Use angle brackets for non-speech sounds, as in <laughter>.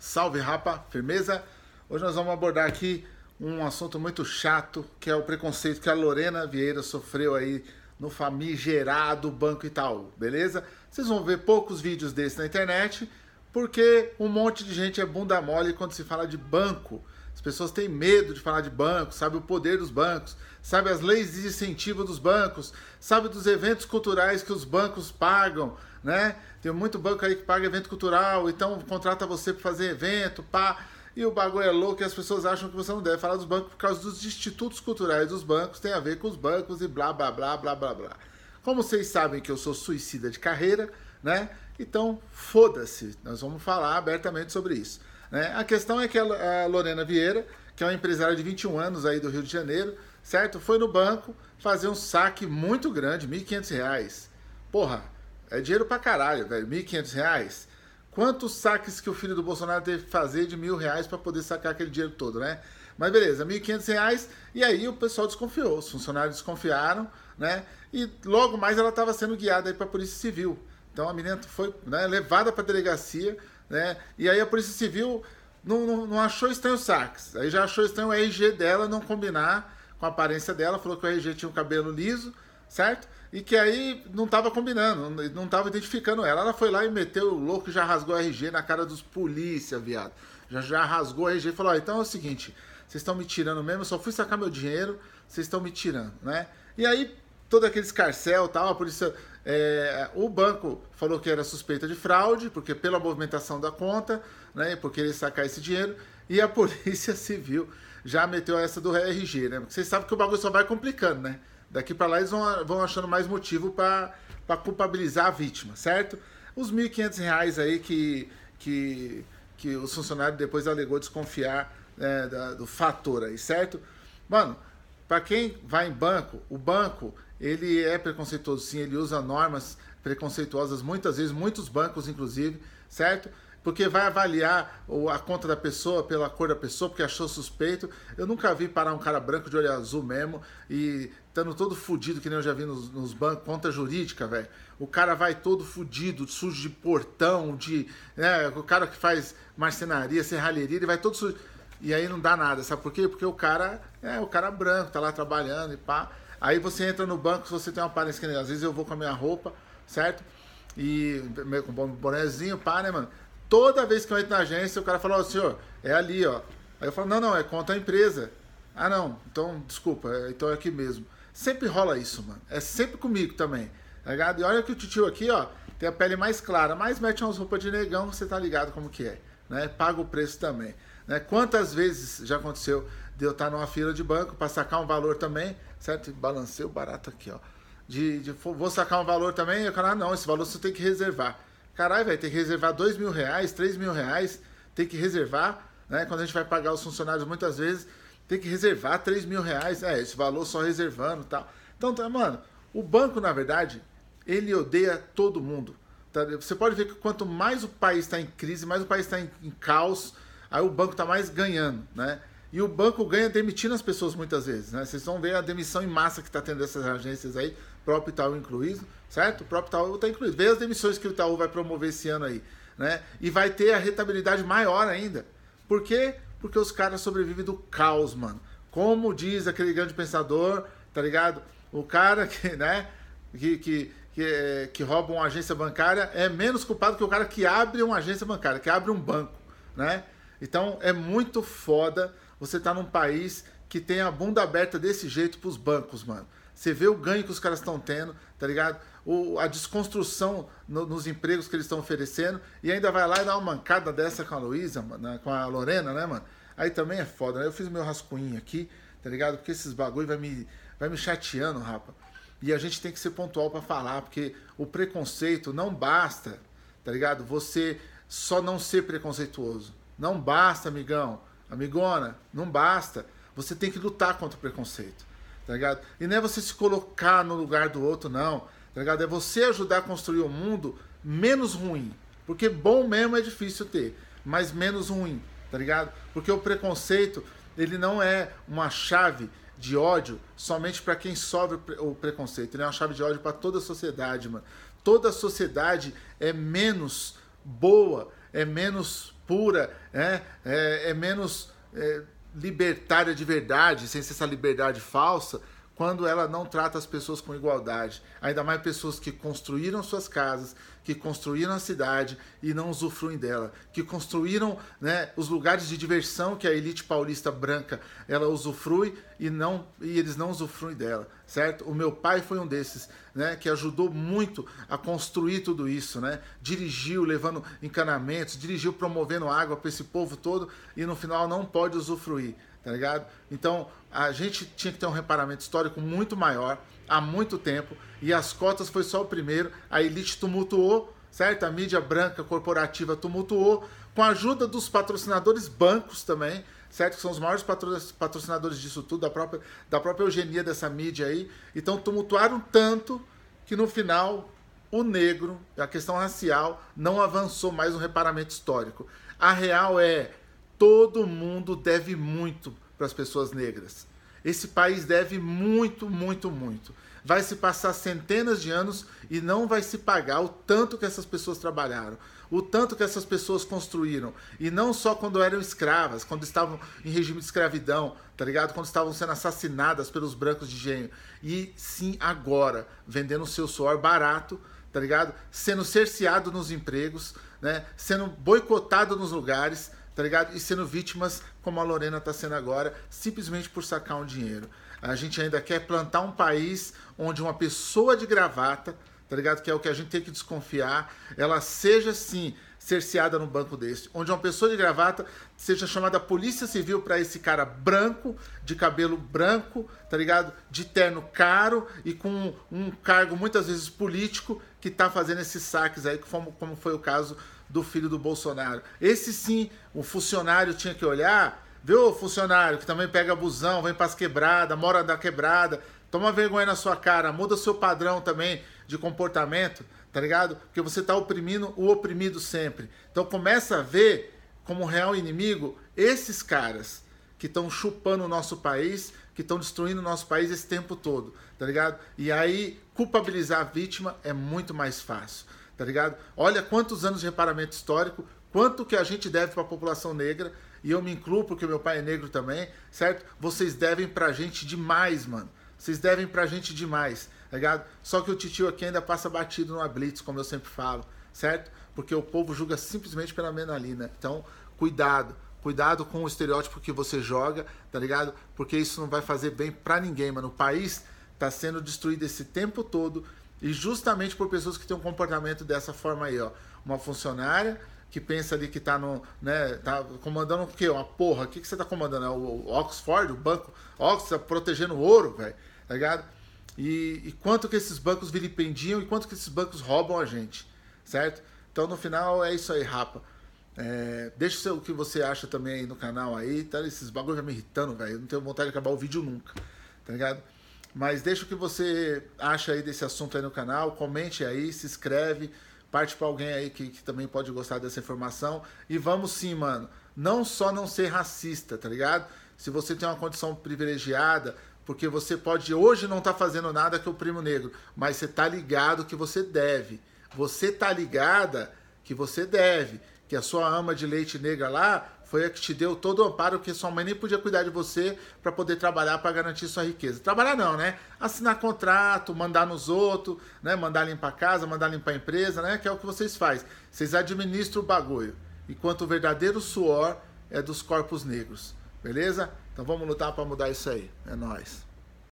Salve rapa, firmeza? Hoje nós vamos abordar aqui um assunto muito chato, que é o preconceito que a Lorena Vieira sofreu aí no famigerado Banco Itaú, beleza? Vocês vão ver poucos vídeos desses na internet porque um monte de gente é bunda mole quando se fala de banco. As pessoas têm medo de falar de banco, sabe o poder dos bancos, sabe as leis de incentivo dos bancos, sabe dos eventos culturais que os bancos pagam, né? Tem muito banco aí que paga evento cultural, então contrata você para fazer evento, pá. E o bagulho é louco e as pessoas acham que você não deve falar dos bancos por causa dos institutos culturais dos bancos, tem a ver com os bancos e blá blá blá blá blá blá. Como vocês sabem que eu sou suicida de carreira, né? Então, foda-se, nós vamos falar abertamente sobre isso. Né? A questão é que a Lorena Vieira, que é uma empresária de 21 anos aí do Rio de Janeiro, certo? Foi no banco fazer um saque muito grande, R$ 1.500. Porra, é dinheiro pra caralho, velho, R$ 1.500. Quantos saques que o filho do Bolsonaro teve que fazer de mil reais para poder sacar aquele dinheiro todo, né? Mas beleza, R$ 1.500. E aí o pessoal desconfiou, os funcionários desconfiaram, né? E logo mais ela estava sendo guiada aí para a Polícia Civil. Então a menina foi né, levada para a delegacia, né? E aí a Polícia Civil não, não, não, achou estranho o sax. Aí já achou estranho o RG dela não combinar com a aparência dela, falou que o RG tinha o um cabelo liso, certo? E que aí não estava combinando, não estava identificando ela. Ela foi lá e meteu o louco e já rasgou o RG na cara dos polícia, viado. Já, já rasgou o RG e falou: então é o seguinte, vocês estão me tirando mesmo, eu só fui sacar meu dinheiro, vocês estão me tirando, né? E aí todo aquele escarcel tal, a polícia. É, o banco falou que era suspeita de fraude, porque pela movimentação da conta, né, por querer sacar esse dinheiro, e a <laughs> polícia civil já meteu essa do RG, né? Porque vocês sabem que o bagulho só vai complicando, né? Daqui para lá eles vão, vão achando mais motivo para culpabilizar a vítima, certo? Os R$ 1.500 aí que, que, que o funcionário depois alegou desconfiar né, da, do fator aí, certo? Mano, para quem vai em banco, o banco ele é preconceituoso sim, ele usa normas preconceituosas muitas vezes, muitos bancos inclusive, certo? Porque vai avaliar a conta da pessoa pela cor da pessoa, porque achou suspeito. Eu nunca vi parar um cara branco de olho azul mesmo e estando todo fudido, que nem eu já vi nos, nos bancos, conta jurídica, velho. O cara vai todo fudido, sujo de portão, de. Né, o cara que faz marcenaria, serralheria, ele vai todo sujo. E aí não dá nada, sabe por quê? Porque o cara é o cara branco, tá lá trabalhando e pá. Aí você entra no banco, se você tem uma aparência que às vezes eu vou com a minha roupa, certo? E meio com um bonézinho, pá, né, mano? Toda vez que eu entro na agência, o cara fala, ó, oh, senhor, é ali, ó. Aí eu falo, não, não, é contra a empresa. Ah, não, então, desculpa, é, então é aqui mesmo. Sempre rola isso, mano. É sempre comigo também, tá ligado? E olha que o tio aqui, ó, tem a pele mais clara, mas mete umas roupas de negão, você tá ligado como que é, né? Paga o preço também. Né? Quantas vezes já aconteceu de eu estar tá numa fila de banco para sacar um valor também, certo? Balancei o barato aqui, ó. De, de, vou sacar um valor também, e o cara, ah, não, esse valor você tem que reservar. Caralho, vai ter que reservar dois mil reais, três mil reais, tem que reservar, né? Quando a gente vai pagar os funcionários, muitas vezes tem que reservar três mil reais, é, esse valor só reservando tal. Então, tá, mano, o banco, na verdade, ele odeia todo mundo. Tá? Você pode ver que quanto mais o país está em crise, mais o país está em, em caos, aí o banco está mais ganhando, né? E o banco ganha demitindo as pessoas muitas vezes, né? Vocês vão ver a demissão em massa que está tendo essas agências aí, próprio Itaú incluído, certo? O próprio Itaú está incluído. Vê as demissões que o Itaú vai promover esse ano aí, né? E vai ter a rentabilidade maior ainda. Por quê? Porque os caras sobrevivem do caos, mano. Como diz aquele grande pensador, tá ligado? O cara que, <laughs> né, que, que, que, que rouba uma agência bancária é menos culpado que o cara que abre uma agência bancária, que abre um banco, né? Então é muito foda você tá num país que tem a bunda aberta desse jeito pros bancos, mano. Você vê o ganho que os caras estão tendo, tá ligado? O, a desconstrução no, nos empregos que eles estão oferecendo. E ainda vai lá e dá uma mancada dessa com a Luísa, né, com a Lorena, né, mano? Aí também é foda, né? Eu fiz meu rascunho aqui, tá ligado? Porque esses bagulho vai me, vai me chateando, rapa. E a gente tem que ser pontual para falar, porque o preconceito não basta, tá ligado? Você só não ser preconceituoso. Não basta, amigão Amigona, não basta. Você tem que lutar contra o preconceito, tá ligado? E não é você se colocar no lugar do outro, não, tá ligado? É você ajudar a construir um mundo menos ruim. Porque bom mesmo é difícil ter, mas menos ruim, tá ligado? Porque o preconceito, ele não é uma chave de ódio somente para quem sofre o preconceito. Ele é uma chave de ódio para toda a sociedade, mano. Toda a sociedade é menos boa, é menos pura, né? é, é menos é, libertária de verdade, sem ser essa liberdade falsa, quando ela não trata as pessoas com igualdade, ainda mais pessoas que construíram suas casas, que construíram a cidade e não usufruem dela, que construíram né, os lugares de diversão que a elite paulista branca ela usufrui e não e eles não usufruem dela, certo? O meu pai foi um desses, né, que ajudou muito a construir tudo isso, né? Dirigiu, levando encanamentos, dirigiu promovendo água para esse povo todo e no final não pode usufruir tá ligado? Então a gente tinha que ter um reparamento histórico muito maior há muito tempo e as cotas foi só o primeiro. A elite tumultuou, certo? A mídia branca corporativa tumultuou com a ajuda dos patrocinadores bancos também, certo? Que são os maiores patrocinadores disso tudo, da própria, da própria eugenia dessa mídia aí. Então tumultuaram tanto que no final o negro, a questão racial, não avançou mais no reparamento histórico. A real é todo mundo deve muito para as pessoas negras. Esse país deve muito, muito, muito. Vai se passar centenas de anos e não vai se pagar o tanto que essas pessoas trabalharam, o tanto que essas pessoas construíram. E não só quando eram escravas, quando estavam em regime de escravidão, tá ligado? Quando estavam sendo assassinadas pelos brancos de gênio. E sim agora, vendendo o seu suor barato, tá ligado? Sendo cerceado nos empregos, né? sendo boicotado nos lugares tá ligado? E sendo vítimas como a Lorena tá sendo agora, simplesmente por sacar um dinheiro. A gente ainda quer plantar um país onde uma pessoa de gravata, tá ligado? Que é o que a gente tem que desconfiar, ela seja sim cerceada no banco desse, onde uma pessoa de gravata seja chamada polícia civil para esse cara branco, de cabelo branco, tá ligado? De terno caro e com um cargo muitas vezes político que tá fazendo esses saques aí, como foi o caso do filho do Bolsonaro. Esse sim, o funcionário tinha que olhar, viu, funcionário que também pega abusão, vem para as quebradas, mora da quebrada, toma vergonha na sua cara, muda seu padrão também de comportamento, tá ligado? Porque você está oprimindo o oprimido sempre. Então começa a ver como real inimigo esses caras que estão chupando o nosso país, que estão destruindo o nosso país esse tempo todo, tá ligado? E aí culpabilizar a vítima é muito mais fácil tá ligado? Olha quantos anos de reparamento histórico, quanto que a gente deve para a população negra, e eu me incluo porque meu pai é negro também, certo? Vocês devem pra gente demais, mano. Vocês devem pra gente demais, tá ligado? Só que o titio aqui ainda passa batido numa blitz, como eu sempre falo, certo? Porque o povo julga simplesmente pela menalina. Então, cuidado. Cuidado com o estereótipo que você joga, tá ligado? Porque isso não vai fazer bem para ninguém, mano. O país tá sendo destruído esse tempo todo e justamente por pessoas que têm um comportamento dessa forma aí, ó. Uma funcionária que pensa ali que tá no, né, tá comandando o quê? Uma porra, o que que você tá comandando? É o, Oxford, o banco Oxford tá protegendo o ouro, velho. Tá ligado? E, e, quanto que esses bancos vilipendiam e quanto que esses bancos roubam a gente, certo? Então no final é isso aí, rapa. É, deixa o, seu, o que você acha também aí no canal aí, tá? Esses bagulho já me irritando, velho. Não tenho vontade de acabar o vídeo nunca, tá ligado? Mas deixa o que você acha aí desse assunto aí no canal, comente aí, se inscreve, parte para alguém aí que, que também pode gostar dessa informação. E vamos sim, mano, não só não ser racista, tá ligado? Se você tem uma condição privilegiada, porque você pode hoje não tá fazendo nada que o primo negro, mas você tá ligado que você deve. Você tá ligada que você deve, que a sua ama de leite negra lá foi a que te deu todo o amparo, que sua mãe nem podia cuidar de você para poder trabalhar para garantir sua riqueza. Trabalhar não, né? Assinar contrato, mandar nos outros, né? Mandar limpar a casa, mandar limpar a empresa, né? Que é o que vocês fazem. Vocês administram o bagulho, enquanto o verdadeiro suor é dos corpos negros. Beleza? Então vamos lutar para mudar isso aí. É nós.